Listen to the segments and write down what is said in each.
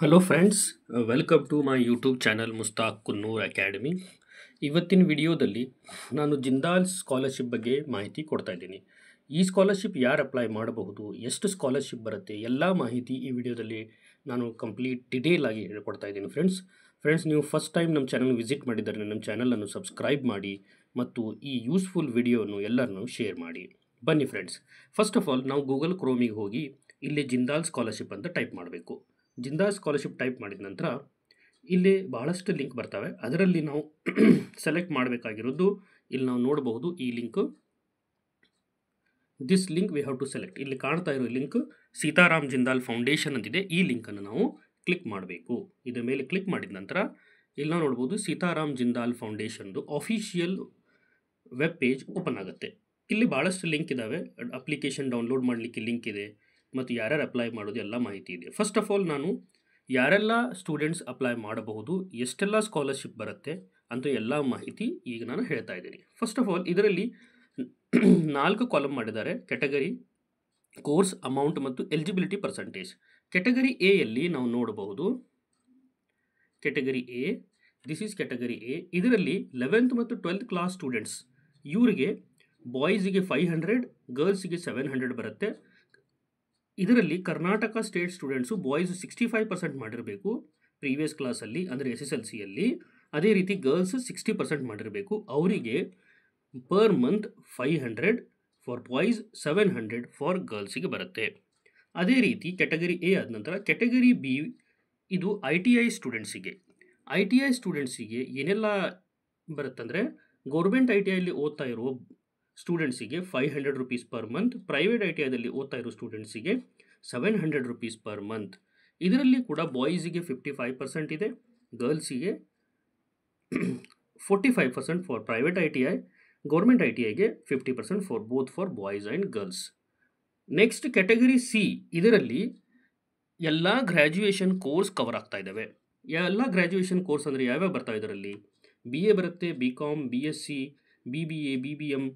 hello friends welcome to my YouTube channel Mustaq Kunnur academy ಇವತ್ತಿನ ವಿಡಿಯೋದಲ್ಲಿ ನಾನು ಜಿಂದಾಲ್ ಸ್ಕಾಲರ್ಶಿಪ್ ಬಗ್ಗೆ ಮಾಹಿತಿ ಕೊಡ್ತಾ ಇದ್ದೀನಿ ಈ ಸ್ಕಾಲರ್ಶಿಪ್ ಯಾರು ಅಪ್ಲೈ ಮಾಡಬಹುದು ಎಷ್ಟು ಸ್ಕಾಲರ್ಶಿಪ್ ಬರುತ್ತೆ ಎಲ್ಲ ಮಾಹಿತಿ ಈ ವಿಡಿಯೋದಲ್ಲಿ ನಾನು ಕಂಪ್ಲೀಟ್ ಡಿಟೇಲ್ ಆಗಿ ಹೇಳ್ಕೊಡ್ತಾ ಇದ್ದೀನಿ ಫ್ರೆಂಡ್ಸ್ ಫ್ರೆಂಡ್ಸ್ ನೀವು ಫಸ್ಟ್ ಟೈಮ್ ನಮ್ಮ ಚಾನಲ್ ವಿಸಿಟ್ ಮಾಡಿದರೆ ನಮ್ಮ ಚಾನಲನ್ನು ಸಬ್ಸ್ಕ್ರೈಬ್ ಮಾಡಿ ಮತ್ತು ಈ ಯೂಸ್ಫುಲ್ ವಿಡಿಯೋನು ಎಲ್ಲರನ್ನು ಶೇರ್ ಮಾಡಿ ಬನ್ನಿ ಫ್ರೆಂಡ್ಸ್ ಫಸ್ಟ್ ಆಫ್ ಆಲ್ ನಾವು ಗೂಗಲ್ ಕ್ರೋಮಿಗೆ ಹೋಗಿ ಇಲ್ಲಿ ಜಿಂದಾಲ್ ಸ್ಕಾಲರ್ಶಿಪ್ ಅಂತ ಟೈಪ್ ಮಾಡಬೇಕು ಜಿಂದಾಲ್ ಸ್ಕಾಲರ್ಶಿಪ್ ಟೈಪ್ ಮಾಡಿದ ನಂತರ ಇಲ್ಲಿ ಬಹಳಷ್ಟು ಲಿಂಕ್ ಬರ್ತವೆ ಅದರಲ್ಲಿ ನಾವು ಸೆಲೆಕ್ಟ್ ಮಾಡಬೇಕಾಗಿರೋದು ಇಲ್ಲಿ ನಾವು ನೋಡಬಹುದು ಈ link this link we have to select ಇಲ್ಲಿ ಕಾಣ್ತಾ ಇರೋ ಲಿಂಕ್ ಸೀತಾರಾಮ್ ಜಿಂದಾಲ್ ಫೌಂಡೇಶನ್ ಅಂತಿದೆ ಈ ಲಿಂಕನ್ನು ನಾವು ಕ್ಲಿಕ್ ಮಾಡಬೇಕು ಇದರ ಮೇಲೆ ಕ್ಲಿಕ್ ಮಾಡಿದ ನಂತರ ಇಲ್ಲಿ ನಾವು ನೋಡ್ಬೋದು ಸೀತಾರಾಮ್ ಜಿಂದಾಲ್ ಫೌಂಡೇಶನ್ದು ಅಫಿಷಿಯಲ್ ವೆಬ್ ಪೇಜ್ ಓಪನ್ ಆಗುತ್ತೆ ಇಲ್ಲಿ ಭಾಳಷ್ಟು ಲಿಂಕ್ ಇದ್ದಾವೆ ಅಪ್ಲಿಕೇಶನ್ ಡೌನ್ಲೋಡ್ ಮಾಡಲಿಕ್ಕೆ ಲಿಂಕ್ ಇದೆ ಮತ್ತು ಯಾರ್ಯಾರು ಅಪ್ಲೈ ಮಾಡೋದು ಎಲ್ಲ ಮಾಹಿತಿ ಇದೆ ಫಸ್ಟ್ ಆಫ್ ಆಲ್ ನಾನು ಯಾರೆಲ್ಲ ಸ್ಟೂಡೆಂಟ್ಸ್ ಅಪ್ಲೈ ಮಾಡಬಹುದು ಎಷ್ಟೆಲ್ಲ ಸ್ಕಾಲರ್ಶಿಪ್ ಬರುತ್ತೆ ಅಂತ ಎಲ್ಲ ಮಾಹಿತಿ ಈಗ ನಾನು ಹೇಳ್ತಾ ಇದ್ದೀನಿ ಫಸ್ಟ್ ಆಫ್ ಆಲ್ ಇದರಲ್ಲಿ ನಾಲ್ಕು ಕಾಲಮ್ ಮಾಡಿದ್ದಾರೆ ಕೆಟಗರಿ ಕೋರ್ಸ್ ಅಮೌಂಟ್ ಮತ್ತು ಎಲಿಜಿಬಿಲಿಟಿ ಪರ್ಸಂಟೇಜ್ ಕ್ಯಾಟಗರಿ ಎಯಲ್ಲಿ ನಾವು ನೋಡಬಹುದು category A this is category A ಇದರಲ್ಲಿ ಲೆವೆಂತ್ ಮತ್ತು ಟ್ವೆಲ್ತ್ ಕ್ಲಾಸ್ ಸ್ಟೂಡೆಂಟ್ಸ್ ಇವರಿಗೆ ಬಾಯ್ಸಿಗೆ ಫೈವ್ ಹಂಡ್ರೆಡ್ ಗರ್ಲ್ಸಿಗೆ ಸೆವೆನ್ ಹಂಡ್ರೆಡ್ ಬರುತ್ತೆ ಇದರಲ್ಲಿ Karnataka state students boys sixty five percent ಮಾಡಿರಬೇಕು ಪ್ರೀವಿಯಸ್ ಕ್ಲಾಸಲ್ಲಿ ಅಂದರೆ ಎಸ್ ಎಸ್ ಎಲ್ ಸಿಯಲ್ಲಿ ಅದೇ ರೀತಿ ಗರ್ಲ್ಸ್ ಸಿಕ್ಸ್ಟಿ ಪರ್ಸೆಂಟ್ ಮಾಡಿರಬೇಕು ಅವರಿಗೆ per month five hundred for boys seven hundred for ಗರ್ಲ್ಸಿಗೆ ಬರುತ್ತೆ ಅದೇ ರೀತಿ ಕ್ಯಾಟಗರಿ ಎ ಆದ ನಂತರ ಕ್ಯಾಟಗರಿ ಬಿ ಇದು ಐ ಟಿ ಐ ಸ್ಟೂಡೆಂಟ್ಸಿಗೆ ಐ ಟಿ ಐ ಸ್ಟೂಡೆಂಟ್ಸಿಗೆ ಏನೆಲ್ಲ ಬರುತ್ತಂದರೆ ಗೌರ್ಮೆಂಟ್ ಐ ಟಿ ಐಲ್ಲಿ ಓದ್ತಾ ಇರೋ ಸ್ಟೂಡೆಂಟ್ಸಿಗೆ five hundred rupees per month private I T ಐದಲ್ಲಿ ಓದ್ತಾ ಇರೋ ಸ್ಟೂಡೆಂಟ್ಸಿಗೆ seven hundred rupees per month ಇದರಲ್ಲಿ ಕೂಡ ಬಾಯ್ಸಿಗೆ ಫಿಫ್ಟಿ ಫೈವ್ ಪರ್ಸೆಂಟ್ ಇದೆ ಗರ್ಲ್ಸಿಗೆ forty five percent for private I T I government I T ಐಗೆ fifty percent for both for boys and girls next category C ಇದರಲ್ಲಿ ಎಲ್ಲ ಗ್ರ್ಯಾಜುಯೇಷನ್ ಕೋರ್ಸ್ ಕವರ್ ಆಗ್ತಾ ಇದ್ದಾವೆ ಎಲ್ಲ ಗ್ರ್ಯಾಜುಯೇಷನ್ ಕೋರ್ಸ್ ಅಂದರೆ ಯಾವ್ಯಾವ ಬರ್ತಾ ಇದರಲ್ಲಿ ಬಿ ಎ ಬರುತ್ತೆ B com B S C B B A B B M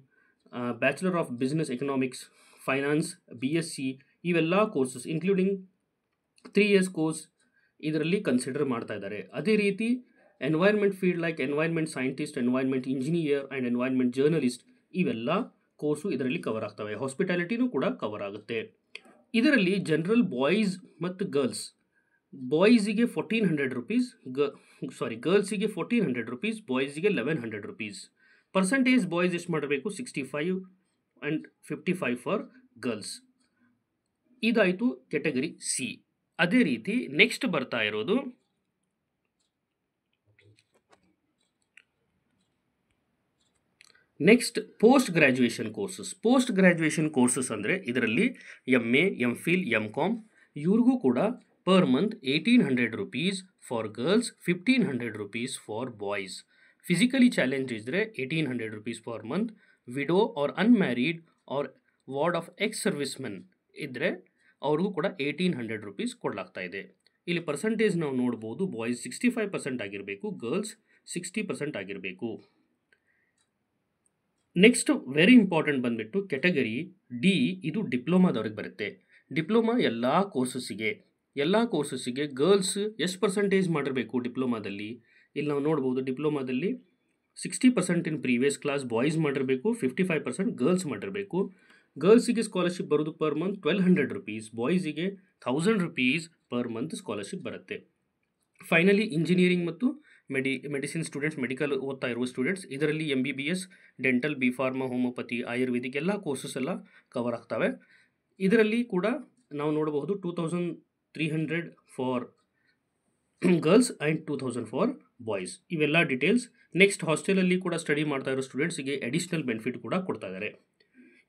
bachelor of business economics finance B S C ಇವೆಲ್ಲ courses including three years course ಇದರಲ್ಲಿ ಕನ್ಸಿಡರ್ ಮಾಡ್ತಾ ಇದ್ದಾರೆ ಅದೇ ರೀತಿ environment field like environment scientist environment engineer and environment journalist ಇವೆಲ್ಲ course ಇದರಲ್ಲಿ cover ಆಗ್ತವೆ ಹಾಸ್ಪಿಟಾಲಿಟಿನೂ ಕೂಡ ಕವರ್ ಆಗುತ್ತೆ ಇದರಲ್ಲಿ ಜನರಲ್ ಬಾಯ್ಸ್ ಮತ್ತು ಗರ್ಲ್ಸ್ ಬಾಯ್ಸಿಗೆ ಫೋರ್ಟೀನ್ ಹಂಡ್ರೆಡ್ ರುಪೀಸ್ ಗ ಸಾರಿ ಗರ್ಲ್ಸಿಗೆ ಫೋರ್ಟೀನ್ ಹಂಡ್ರೆಡ್ ರುಪೀಸ್ ಬಾಯ್ಸಿಗೆ eleven hundred rupees percentage boys ಎಷ್ಟು ಮಾಡಬೇಕು sixty five and fifty five for girls ಇದಾಯಿತು ಕೆಟಗರಿ ಸಿ ಅದೇ ರೀತಿ ನೆಕ್ಸ್ಟ್ ಬರ್ತಾ ಇರೋದು next post graduation courses post graduation courses ಅಂದರೆ ಇದರಲ್ಲಿ M A M Phil M Com ಇವ್ರಿಗೂ ಕೂಡ per month eighteen hundred rupees for girls fifteen hundred rupees for boys physically challenge ಇದ್ದರೆ eighteen hundred rupees per month widow or unmarried or ward of ex service men ಇದ್ದರೆ ಅವ್ರಿಗೂ ಕೂಡ eighteen hundred rupees ಕೊಡಲಾಗ್ತಾ ಇದೆ ಇಲ್ಲಿ percentage ನಾವು ನೋಡ್ಬೋದು boys sixty five percent ಆಗಿರಬೇಕು girls sixty percent ಆಗಿರಬೇಕು ನೆಕ್ಸ್ಟ್ ವೆರಿ ಇಂಪಾರ್ಟೆಂಟ್ ಬಂದುಬಿಟ್ಟು ಕೆಟಗರಿ ಡಿ ಇದು ಡಿಪ್ಲೊಮಾದವ್ರಿಗೆ ಬರುತ್ತೆ ಡಿಪ್ಲೊಮಾ ಎಲ್ಲ ಕೋರ್ಸಸ್ಸಿಗೆ ಎಲ್ಲ ಕೋರ್ಸಸ್ಸಿಗೆ ಗರ್ಲ್ಸ್ ಎಷ್ಟು ಪರ್ಸೆಂಟೇಜ್ ಮಾಡಿರಬೇಕು ಡಿಪ್ಲೊಮಾದಲ್ಲಿ ಇಲ್ಲಿ ನಾವು ನೋಡ್ಬೋದು ಡಿಪ್ಲೊಮಾದಲ್ಲಿ sixty percent in previous class boys ಮಾಡಿರಬೇಕು ಫಿಫ್ಟಿ ಫೈವ್ ಪರ್ಸೆಂಟ್ ಗರ್ಲ್ಸ್ ಮಾಡಿರಬೇಕು ಗರ್ಲ್ಸಿಗೆ ಸ್ಕಾಲರ್ಶಿಪ್ ಬರೋದು per month twelve hundred rupees ಬಾಯ್ಸಿಗೆ thousand rupees per month scholarship ಬರುತ್ತೆ ಫೈನಲಿ ಇಂಜಿನಿಯರಿಂಗ್ ಮತ್ತು ಮೆಡಿ ಮೆಡಿಸಿನ್ ಸ್ಟೂಡೆಂಟ್ಸ್ ಮೆಡಿಕಲ್ ಓದ್ತಾ ಇರುವ ಸ್ಟೂಡೆಂಟ್ಸ್ ಇದರಲ್ಲಿ M B B S dental B pharma homeopathy Ayurvedic ಎಲ್ಲ ಕೋರ್ಸಸ್ ಎಲ್ಲ ಕವರ್ ಆಗ್ತವೆ ಇದರಲ್ಲಿ ಕೂಡ ನಾವು ನೋಡಬಹುದು two thousand three hundred for girls and two thousand for boys ಇವೆಲ್ಲ ಡೀಟೇಲ್ಸ್ ನೆಕ್ಸ್ಟ್ ಹಾಸ್ಟೆಲಲ್ಲಿ ಕೂಡ ಸ್ಟಡಿ ಮಾಡ್ತಾ ಇರೋ ಸ್ಟೂಡೆಂಟ್ಸ್ಗೆ ಅಡಿಷ್ನಲ್ ಬೆನಿಫಿಟ್ ಕೂಡ ಕೊಡ್ತಾ ಇದ್ದಾರೆ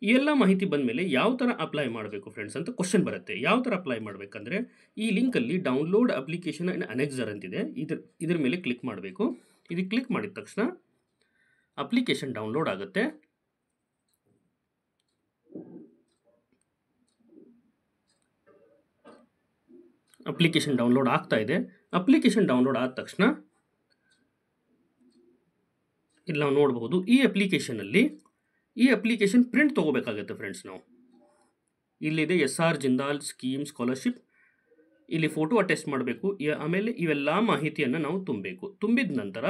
ಈ ಎಲ್ಲ ಮಾಹಿತಿ ಬಂದ ಮೇಲೆ ಯಾವ ಥರ ಅಪ್ಲೈ ಮಾಡಬೇಕು ಫ್ರೆಂಡ್ಸ್ ಅಂತ ಕ್ವಶನ್ ಬರುತ್ತೆ ಯಾವ ಥರ ಅಪ್ಲೈ ಮಾಡಬೇಕಂದ್ರೆ ಈ ಲಿಂಕಲ್ಲಿ ಡೌನ್ಲೋಡ್ ಅಪ್ಲಿಕೇಶನ್ ಆ್ಯಂಡ್ ಅನೆಕ್ಸರ್ ಅಂತಿದೆ ಇದ್ರ ಇದ್ರ ಮೇಲೆ ಕ್ಲಿಕ್ ಮಾಡಬೇಕು ಇದು ಕ್ಲಿಕ್ ಮಾಡಿದ ತಕ್ಷಣ ಅಪ್ಲಿಕೇಶನ್ ಡೌನ್ಲೋಡ್ ಆಗುತ್ತೆ ಅಪ್ಲಿಕೇಶನ್ ಡೌನ್ಲೋಡ್ ಆಗ್ತಾ ಇದೆ ಅಪ್ಲಿಕೇಶನ್ ಡೌನ್ಲೋಡ್ ಆದ ತಕ್ಷಣ ಇಲ್ಲಿ ನಾವು ನೋಡಬಹುದು ಈ ಅಪ್ಲಿಕೇಶನಲ್ಲಿ ಈ ಅಪ್ಲಿಕೇಶನ್ ಪ್ರಿಂಟ್ ತೊಗೋಬೇಕಾಗುತ್ತೆ ಫ್ರೆಂಡ್ಸ್ ನಾವು ಇಲ್ಲಿದೆ S R Jindal scheme scholarship ಇಲ್ಲಿ ಫೋಟೋ ಅಟೆಸ್ಟ್ ಮಾಡಬೇಕು ಆಮೇಲೆ ಇವೆಲ್ಲ ಮಾಹಿತಿಯನ್ನು ನಾವು ತುಂಬಬೇಕು ತುಂಬಿದ ನಂತರ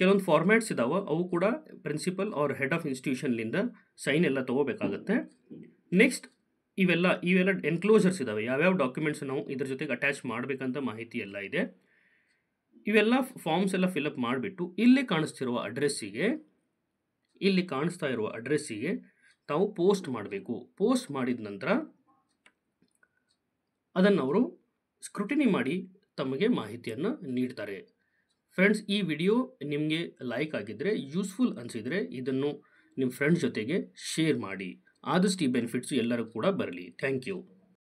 ಕೆಲವೊಂದು ಫಾರ್ಮ್ಯಾಟ್ಸ್ ಇದಾವೆ ಅವು ಕೂಡ ಪ್ರಿನ್ಸಿಪಲ್ ಅವ್ರ ಹೆಡ್ ಆಫ್ ಇನ್ಸ್ಟಿಟ್ಯೂಷನ್ಲಿಂದ ಸೈನ್ ಎಲ್ಲ ತೊಗೋಬೇಕಾಗತ್ತೆ ನೆಕ್ಸ್ಟ್ ಇವೆಲ್ಲ ಇವೆಲ್ಲ ಎನ್ಕ್ಲೋಸರ್ಸ್ ಇದ್ದಾವೆ ಯಾವ್ಯಾವ ಡಾಕ್ಯುಮೆಂಟ್ಸ್ ನಾವು ಇದ್ರ ಜೊತೆಗೆ ಅಟ್ಯಾಚ್ ಮಾಡಬೇಕಂತ ಮಾಹಿತಿ ಎಲ್ಲ ಇದೆ ಇವೆಲ್ಲ ಫಾರ್ಮ್ಸ್ ಎಲ್ಲ ಫಿಲಪ್ ಮಾಡಿಬಿಟ್ಟು ಇಲ್ಲಿ ಕಾಣಿಸ್ತಿರುವ ಅಡ್ರೆಸ್ಸಿಗೆ ಇಲ್ಲಿ ಕಾಣಿಸ್ತಾ ಇರುವ ಅಡ್ರೆಸ್ಸಿಗೆ ತಾವು ಪೋಸ್ಟ್ ಮಾಡಬೇಕು ಪೋಸ್ಟ್ ಮಾಡಿದ ನಂತರ ಅದನ್ನು ಅವರು ಸ್ಕ್ರೂಟಿನಿ ಮಾಡಿ ತಮಗೆ ಮಾಹಿತಿಯನ್ನು ನೀಡ್ತಾರೆ ಫ್ರೆಂಡ್ಸ್ ಈ ವಿಡಿಯೋ ನಿಮಗೆ ಲೈಕ್ ಆಗಿದ್ದರೆ ಯೂಸ್ಫುಲ್ ಅನಿಸಿದರೆ ಇದನ್ನು ನಿಮ್ಮ ಫ್ರೆಂಡ್ಸ್ ಜೊತೆಗೆ ಶೇರ್ ಮಾಡಿ ಆದಷ್ಟು ಈ ಬೆನಿಫಿಟ್ಸು ಎಲ್ಲರಿಗೂ ಕೂಡ ಬರಲಿ ಥ್ಯಾಂಕ್ ಯು